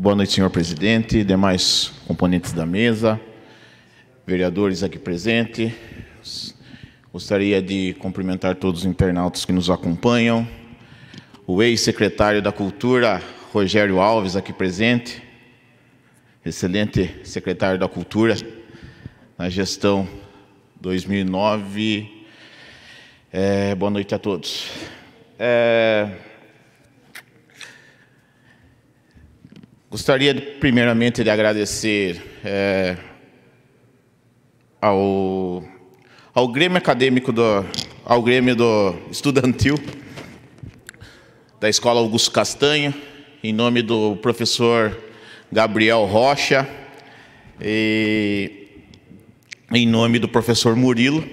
Boa noite, senhor presidente, demais componentes da mesa, vereadores aqui presentes. Gostaria de cumprimentar todos os internautas que nos acompanham, o ex-secretário da Cultura, Rogério Alves, aqui presente, excelente secretário da Cultura na gestão 2009. É, boa noite a todos. É, Gostaria, primeiramente, de agradecer é, ao, ao Grêmio Acadêmico, do, ao Grêmio do Estudantil, da Escola Augusto Castanho, em nome do professor Gabriel Rocha e em nome do professor Murilo,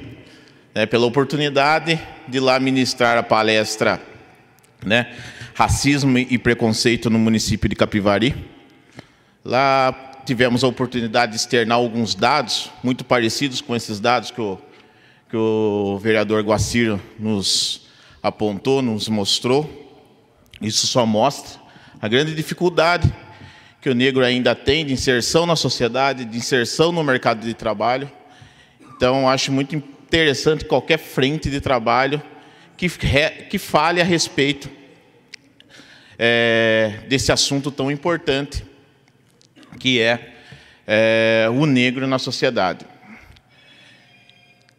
né, pela oportunidade de lá ministrar a palestra né, racismo e preconceito no município de Capivari. Lá tivemos a oportunidade de externar alguns dados muito parecidos com esses dados que o, que o vereador Guacir nos apontou, nos mostrou. Isso só mostra a grande dificuldade que o negro ainda tem de inserção na sociedade, de inserção no mercado de trabalho. Então, acho muito interessante qualquer frente de trabalho que, que fale a respeito é, desse assunto tão importante que é, é o negro na sociedade.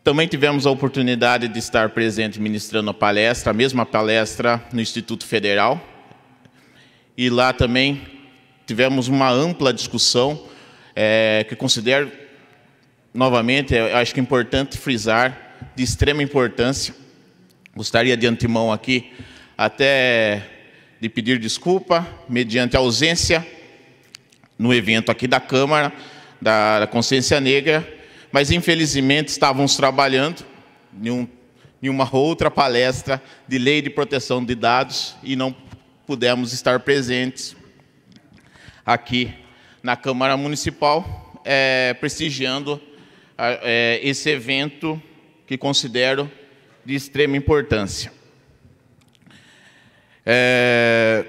Também tivemos a oportunidade de estar presente ministrando a palestra, a mesma palestra no Instituto Federal. E lá também tivemos uma ampla discussão, é, que considero, novamente, é, acho que é importante frisar, de extrema importância. Gostaria de antemão aqui até de pedir desculpa mediante ausência no evento aqui da Câmara da Consciência Negra, mas infelizmente estávamos trabalhando em, um, em uma outra palestra de lei de proteção de dados e não pudemos estar presentes aqui na Câmara Municipal, é, prestigiando é, esse evento que considero de extrema importância. É...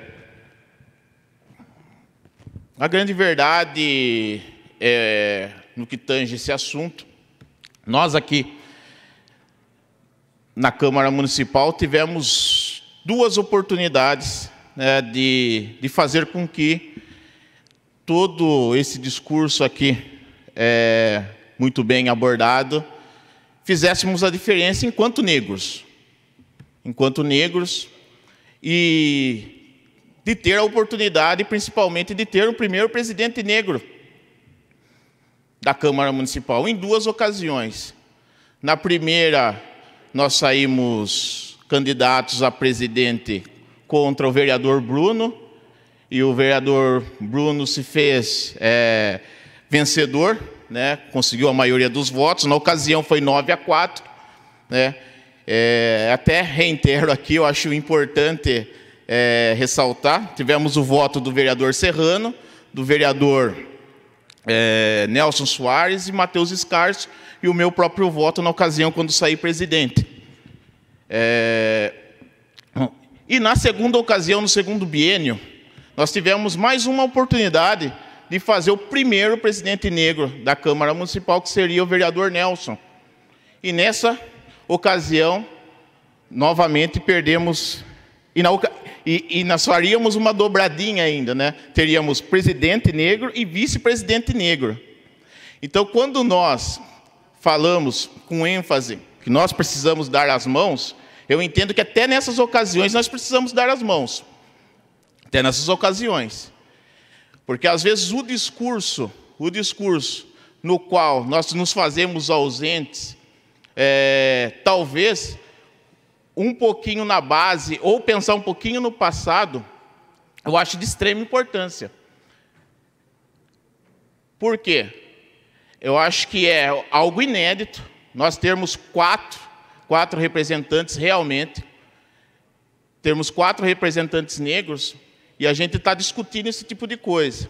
A grande verdade é, no que tange esse assunto, nós aqui na Câmara Municipal tivemos duas oportunidades né, de, de fazer com que todo esse discurso aqui, é, muito bem abordado, fizéssemos a diferença enquanto negros. Enquanto negros, e de ter a oportunidade, principalmente, de ter o primeiro presidente negro da Câmara Municipal, em duas ocasiões. Na primeira, nós saímos candidatos a presidente contra o vereador Bruno, e o vereador Bruno se fez é, vencedor, né, conseguiu a maioria dos votos, na ocasião foi 9 a 4, né, é, até reitero aqui, eu acho importante é, ressaltar: tivemos o voto do vereador Serrano, do vereador é, Nelson Soares e Matheus Scarso, e o meu próprio voto na ocasião quando saí presidente. É, e na segunda ocasião, no segundo biênio, nós tivemos mais uma oportunidade de fazer o primeiro presidente negro da Câmara Municipal, que seria o vereador Nelson. E nessa ocasião, novamente perdemos. E, na, e, e nós faríamos uma dobradinha ainda, né? Teríamos presidente negro e vice-presidente negro. Então, quando nós falamos com ênfase que nós precisamos dar as mãos, eu entendo que até nessas ocasiões nós precisamos dar as mãos. Até nessas ocasiões. Porque às vezes o discurso, o discurso no qual nós nos fazemos ausentes é, talvez um pouquinho na base ou pensar um pouquinho no passado, eu acho de extrema importância. Por quê? Eu acho que é algo inédito nós termos quatro, quatro representantes realmente, termos quatro representantes negros e a gente está discutindo esse tipo de coisa.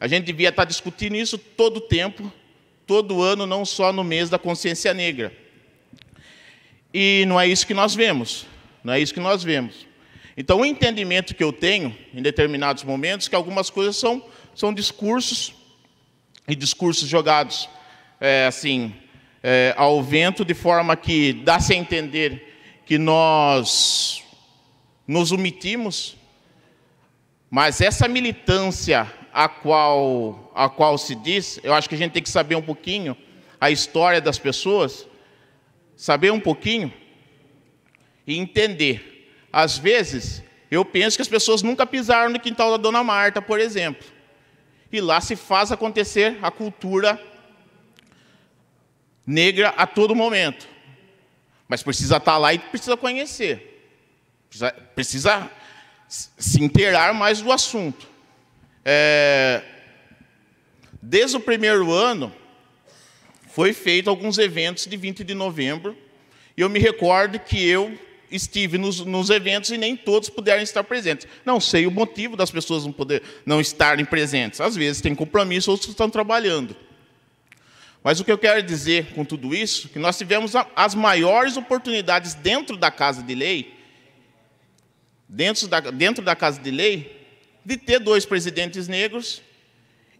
A gente devia estar tá discutindo isso todo o tempo, todo ano, não só no mês da consciência negra. E não é isso que nós vemos. Não é isso que nós vemos. Então, o entendimento que eu tenho em determinados momentos é que algumas coisas são, são discursos e discursos jogados é, assim é, ao vento de forma que dá-se a entender que nós nos omitimos, mas essa militância a qual, a qual se diz, eu acho que a gente tem que saber um pouquinho a história das pessoas, saber um pouquinho e entender. Às vezes, eu penso que as pessoas nunca pisaram no quintal da Dona Marta, por exemplo. E lá se faz acontecer a cultura negra a todo momento. Mas precisa estar tá lá e precisa conhecer. Precisa, precisa se inteirar mais do assunto. É, desde o primeiro ano, foi feito alguns eventos de 20 de novembro, e eu me recordo que eu estive nos, nos, eventos e nem todos puderam estar presentes. Não sei o motivo das pessoas não, poder, não estarem presentes. Às vezes tem compromisso, outros estão trabalhando. Mas o que eu quero dizer com tudo isso, que nós tivemos as maiores oportunidades dentro da Casa de Lei, dentro da, dentro da Casa de Lei, de ter dois presidentes negros,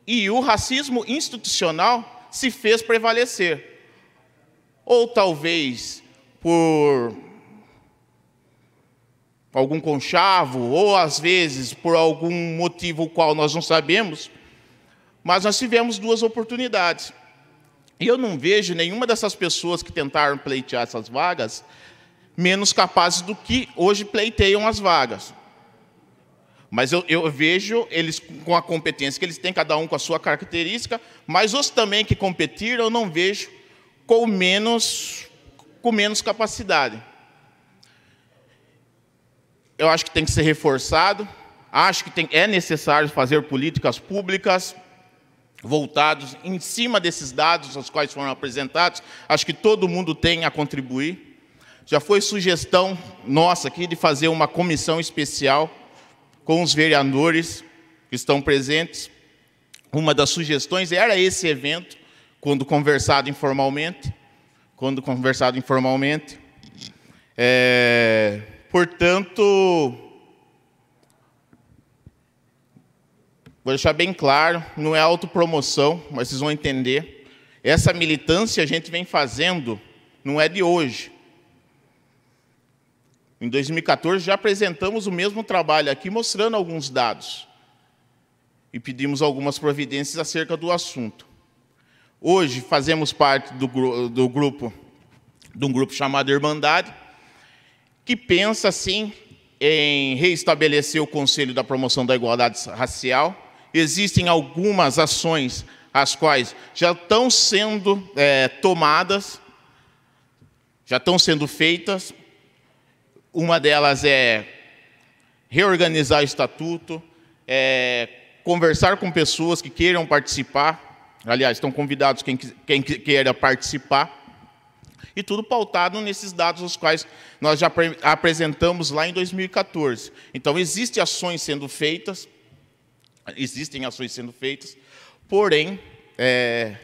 e o racismo institucional se fez prevalecer. Ou talvez por algum conchavo, ou às vezes por algum motivo o qual nós não sabemos, mas nós tivemos duas oportunidades. E eu não vejo nenhuma dessas pessoas que tentaram pleitear essas vagas menos capazes do que hoje pleiteiam as vagas. Mas eu, eu, vejo eles com a competência que eles têm, cada um com a sua característica, mas os também que competiram eu não vejo com menos, com menos capacidade. Eu acho que tem que ser reforçado, acho que tem, é necessário fazer políticas públicas voltados em cima desses dados aos quais foram apresentados. Acho que todo mundo tem a contribuir. Já foi sugestão nossa aqui de fazer uma comissão especial com os vereadores que estão presentes. Uma das sugestões era esse evento, quando conversado informalmente. Quando conversado informalmente. É, portanto, vou deixar bem claro, não é autopromoção, mas vocês vão entender. Essa militância a gente vem fazendo, não é de hoje. Em 2014 já apresentamos o mesmo trabalho aqui, mostrando alguns dados e pedimos algumas providências acerca do assunto. Hoje fazemos parte do, do grupo, de um grupo chamado Irmandade, que pensa sim em reestabelecer o Conselho da Promoção da Igualdade Racial. Existem algumas ações as quais já estão sendo é, tomadas, já estão sendo feitas uma delas é reorganizar o estatuto, é conversar com pessoas que queiram participar. Aliás, estão convidados quem, quem queira participar. E tudo pautado nesses dados os quais nós já apresentamos lá em 2014. Então, existem ações sendo feitas, existem ações sendo feitas, porém, é,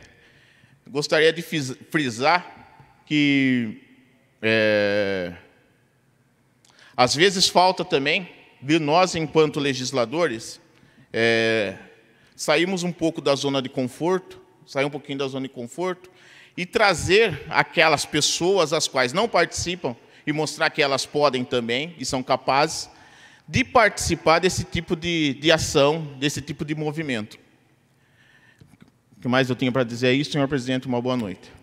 gostaria de frisar que é, às vezes falta também de nós, enquanto legisladores, é, sairmos um pouco da zona de conforto, sair um pouquinho da zona de conforto e trazer aquelas pessoas as quais não participam e mostrar que elas podem também e são capazes de participar desse tipo de, de ação, desse tipo de movimento. O que mais eu tinha para dizer é isso, senhor presidente, uma boa noite.